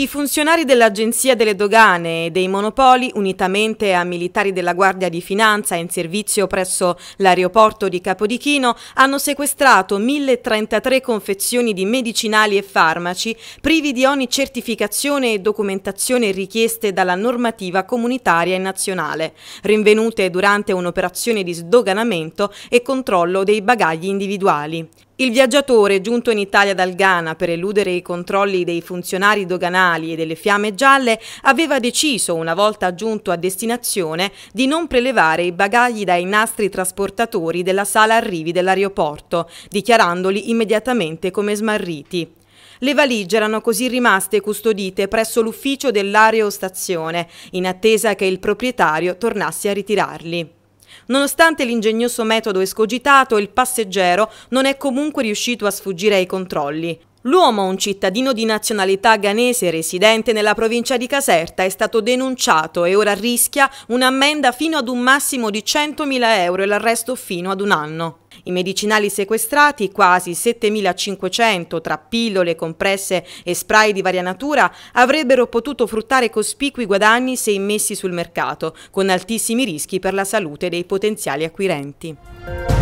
I funzionari dell'Agenzia delle Dogane e dei Monopoli, unitamente a militari della Guardia di Finanza in servizio presso l'aeroporto di Capodichino, hanno sequestrato 1033 confezioni di medicinali e farmaci privi di ogni certificazione e documentazione richieste dalla normativa comunitaria e nazionale, rinvenute durante un'operazione di sdoganamento e controllo dei bagagli individuali. Il viaggiatore giunto in Italia dal Ghana per eludere i controlli dei funzionari doganali e delle fiamme gialle aveva deciso, una volta giunto a destinazione, di non prelevare i bagagli dai nastri trasportatori della sala arrivi dell'aeroporto, dichiarandoli immediatamente come smarriti. Le valigie erano così rimaste custodite presso l'ufficio dell'aerostazione, in attesa che il proprietario tornasse a ritirarli. Nonostante l'ingegnoso metodo escogitato, il passeggero non è comunque riuscito a sfuggire ai controlli. L'uomo, un cittadino di nazionalità ghanese residente nella provincia di Caserta, è stato denunciato e ora rischia un'ammenda fino ad un massimo di 100.000 euro e l'arresto fino ad un anno. I medicinali sequestrati, quasi 7.500 tra pillole, compresse e spray di varia natura, avrebbero potuto fruttare cospicui guadagni se immessi sul mercato, con altissimi rischi per la salute dei potenziali acquirenti.